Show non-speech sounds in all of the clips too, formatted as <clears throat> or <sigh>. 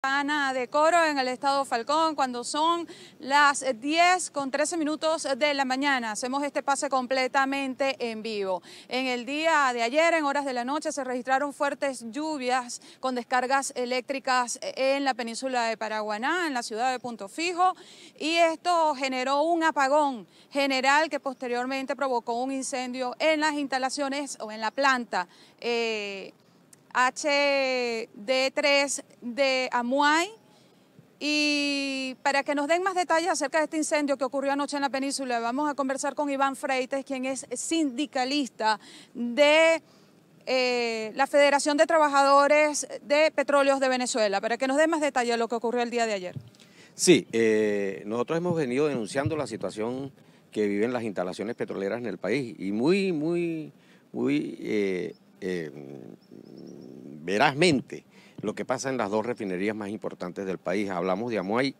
Ana de Coro en el estado Falcón cuando son las 10 con 13 minutos de la mañana. Hacemos este pase completamente en vivo. En el día de ayer, en horas de la noche, se registraron fuertes lluvias con descargas eléctricas en la península de Paraguaná, en la ciudad de Punto Fijo, y esto generó un apagón general que posteriormente provocó un incendio en las instalaciones o en la planta. Eh, HD3 de Amuay. Y para que nos den más detalles acerca de este incendio que ocurrió anoche en la península, vamos a conversar con Iván Freites, quien es sindicalista de eh, la Federación de Trabajadores de Petróleos de Venezuela, para que nos den más detalles de lo que ocurrió el día de ayer. Sí, eh, nosotros hemos venido denunciando la situación que viven las instalaciones petroleras en el país y muy, muy, muy eh, eh, verazmente lo que pasa en las dos refinerías más importantes del país. Hablamos de Amuay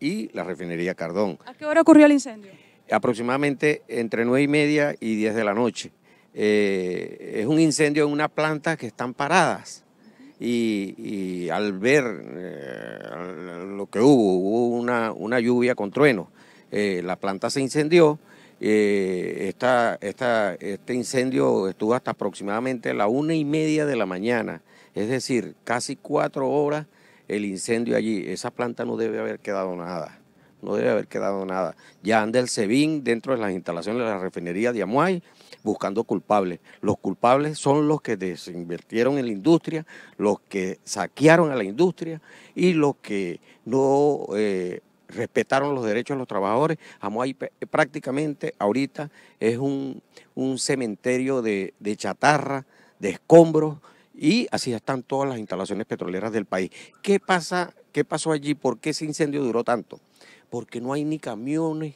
y la refinería Cardón. ¿A qué hora ocurrió el incendio? Aproximadamente entre nueve y media y 10 de la noche. Eh, es un incendio en una planta que están paradas. Y, al ver eh, lo que hubo, hubo una, lluvia con trueno. la planta se incendió eh, esta, este incendio estuvo hasta aproximadamente la una y media de la mañana, es decir, casi cuatro horas el incendio allí. Esa planta no debe haber quedado nada, no debe haber quedado nada. Ya anda el SEBIN dentro de las instalaciones de la refinería de Amuay buscando culpables. Los culpables son los que desinvertieron en la industria, los que saquearon a la industria y los que no... Eh, respetaron los derechos de los trabajadores. prácticamente ahorita es un, cementerio de, chatarra, de escombros, y así están todas las instalaciones petroleras del país. ¿Qué, pasa, ¿Qué pasó allí? ¿Por qué ese incendio duró tanto? Porque no hay ni camiones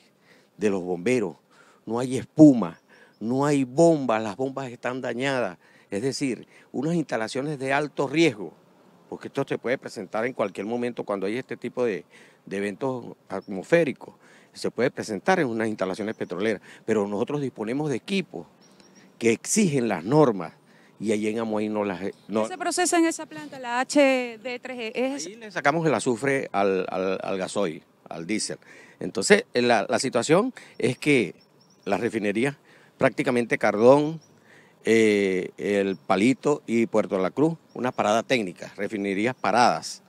de los bomberos, no hay espuma, no hay bombas, las bombas están dañadas. Es decir, unas instalaciones de alto riesgo, porque esto se puede presentar en cualquier momento cuando hay este tipo de, de eventos atmosféricos, se puede presentar en unas instalaciones petroleras, pero nosotros disponemos de equipos que exigen las normas y allí en Amoy no las... No, se procesa en esa planta, la HD3G? ¿Es? le sacamos el azufre al, gasoil, al diésel. Entonces, eh, la, situación es que las refinerías, prácticamente Cardón, eh, El Palito y Puerto de la Cruz, una parada técnica, refinerías paradas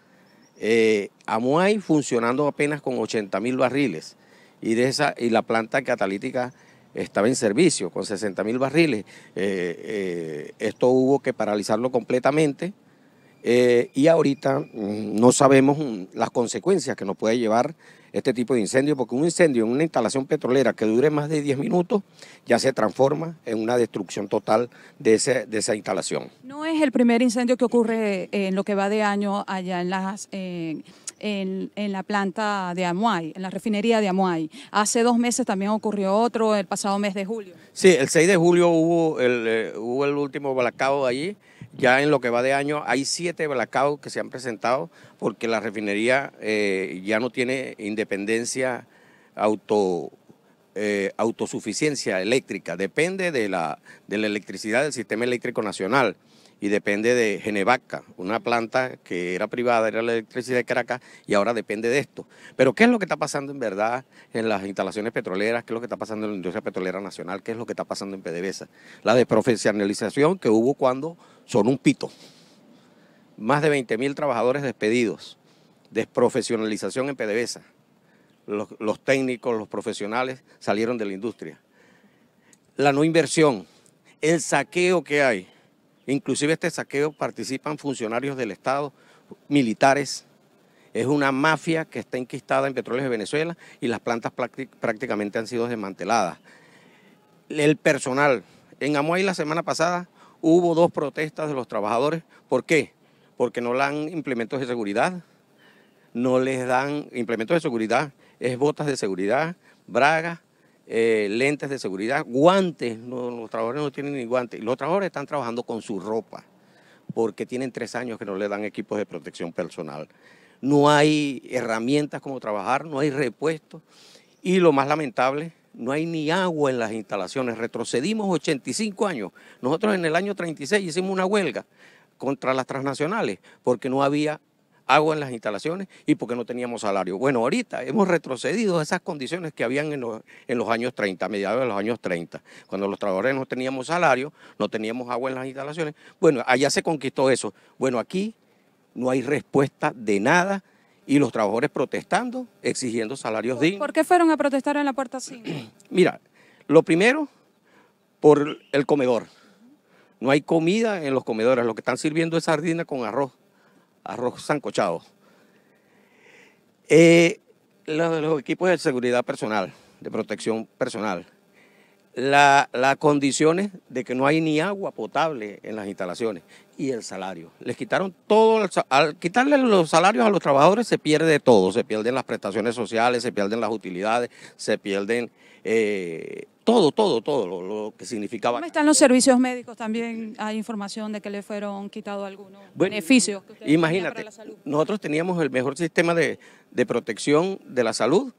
eh, Amuay funcionando apenas con 80 mil barriles y, de esa, y la planta catalítica estaba en servicio con 60 mil barriles. Eh, eh, esto hubo que paralizarlo completamente eh, y ahorita mm, no sabemos mm, las consecuencias que nos puede llevar este tipo de incendio, porque un incendio en una instalación petrolera que dure más de 10 minutos ya se transforma en una destrucción total de, esa instalación. No es el primer incendio que ocurre eh, en lo que va de año allá en las... Eh, en, la planta de Amuay, en la refinería de Amuay. Hace dos meses también ocurrió otro, el pasado mes de julio. Sí, el 6 de julio hubo el, hubo el último blackout allí. Ya en lo que va de año hay siete blackouts que se han presentado porque la refinería eh, ya no tiene independencia auto, eh, autosuficiencia eléctrica, depende de la, de la electricidad del sistema eléctrico nacional y depende de Genevaca, una planta que era privada, era la electricidad de Caracas y ahora depende de esto. Pero ¿qué es lo que está pasando en verdad en las instalaciones petroleras? ¿Qué es lo que está pasando en la industria petrolera nacional? ¿Qué es lo que está pasando en PDVSA? La desprofesionalización que hubo cuando son un pito. Más de 20 mil trabajadores despedidos, desprofesionalización en PDVSA. los técnicos, los profesionales salieron de la industria. La no inversión, el saqueo que hay Inclusive este saqueo participan funcionarios del Estado, militares. Es una mafia que está enquistada en Petróleos de Venezuela y las plantas prácticamente han sido desmanteladas. El personal. En Amuay la semana pasada hubo dos protestas de los trabajadores. ¿Por qué? Porque no le dan implementos de seguridad, no les dan implementos de seguridad, es botas de seguridad, bragas, eh, lentes de seguridad, guantes, los trabajadores no tienen ni guantes, los trabajadores están trabajando con su ropa, porque tienen tres años que no le dan equipos de protección personal. No hay herramientas como trabajar, no hay repuestos y lo más lamentable, no hay ni agua en las instalaciones. Retrocedimos 85 años. Nosotros en el año 36 hicimos una huelga contra las transnacionales porque no había agua en las instalaciones y porque no teníamos salario. Bueno, ahorita hemos retrocedido a esas condiciones que habían en los, años 30, a mediados de los años 30, cuando los trabajadores no teníamos salario, no teníamos agua en las instalaciones. Bueno, allá se conquistó eso. Bueno, aquí no hay respuesta de nada y los trabajadores protestando, exigiendo salarios dignos. ¿Por qué fueron a protestar en la Puerta 5? <clears throat> Mira, lo primero, por el comedor. No hay comida en los comedores, lo que están sirviendo es sardina con arroz arroz sancochado. Eh, los equipos de seguridad personal, de protección personal las condiciones de que no hay ni agua potable en las instalaciones y el salario. Les quitaron todo, al quitarle los salarios a los trabajadores se pierde todo, se pierden las prestaciones sociales, se pierden las utilidades, se pierden eh, todo, todo, todo lo, que significaba. ¿Cómo están los servicios médicos? También hay información de que le fueron quitados algunos beneficios. Que imagínate, la salud. nosotros teníamos el mejor sistema de, de protección de la salud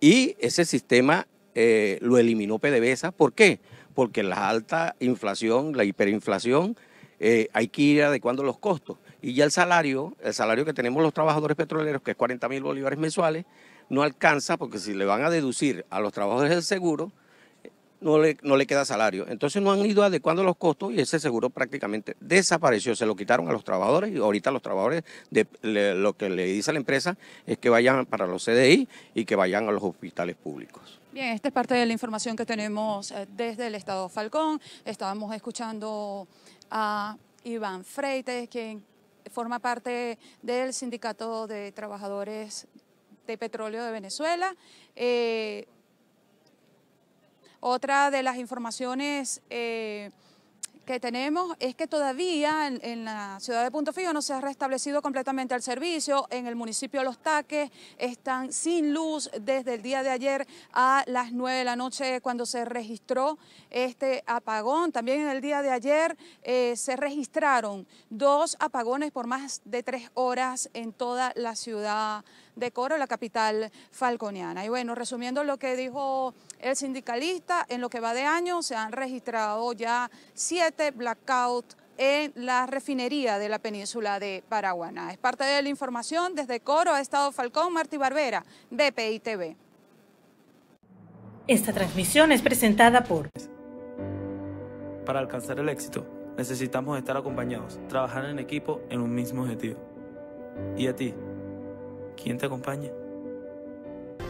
y ese sistema eh, lo eliminó PDVSA. ¿Por qué? Porque la alta inflación, la hiperinflación, eh, hay que ir adecuando los costos. Y ya el salario, el salario que tenemos los trabajadores petroleros, que es 40 mil bolívares mensuales, no alcanza porque si le van a deducir a los trabajadores el seguro, no le, queda salario. Entonces no han ido adecuando los costos y ese seguro prácticamente desapareció. Se lo quitaron a los trabajadores y ahorita los trabajadores lo que le dice a la empresa es que vayan para los CDI y que vayan a los hospitales públicos. Bien, esta es parte de la información que tenemos eh, desde el Estado Falcón. Estábamos escuchando a Iván Freites, quien forma parte del Sindicato de Trabajadores de Petróleo de Venezuela. Eh, otra de las informaciones... Eh, que tenemos es que todavía en, la ciudad de Punto Fijo no se ha restablecido completamente el servicio. En el municipio Los Taques están sin luz desde el día de ayer a las nueve de la noche cuando se registró este apagón. También en el día de ayer eh, se registraron dos apagones por más de tres horas en toda la ciudad de Coro, la capital falconiana. Y bueno, resumiendo lo que dijo el sindicalista, en lo que va de año se han registrado ya siete blackout en la refinería de la península de Paraguaná. Es parte de la información desde Coro ha estado Falcón Martí Barbera, de Esta transmisión es presentada por... Para alcanzar el éxito, necesitamos estar acompañados, trabajar en equipo en un mismo objetivo. ¿Y a ti? ¿Quién te acompaña?